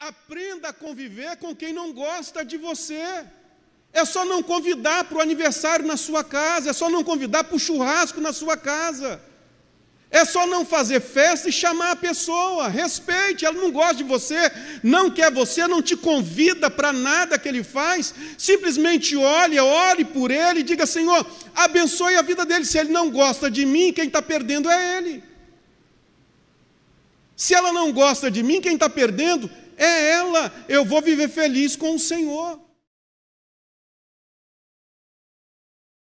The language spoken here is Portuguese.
Aprenda a conviver com quem não gosta de você. É só não convidar para o aniversário na sua casa, é só não convidar para o churrasco na sua casa. É só não fazer festa e chamar a pessoa. Respeite, ela não gosta de você, não quer você, não te convida para nada que ele faz. Simplesmente olhe, ore por ele e diga: Senhor, abençoe a vida dele. Se ele não gosta de mim, quem está perdendo é ele. Se ela não gosta de mim, quem está perdendo é ela. Eu vou viver feliz com o Senhor.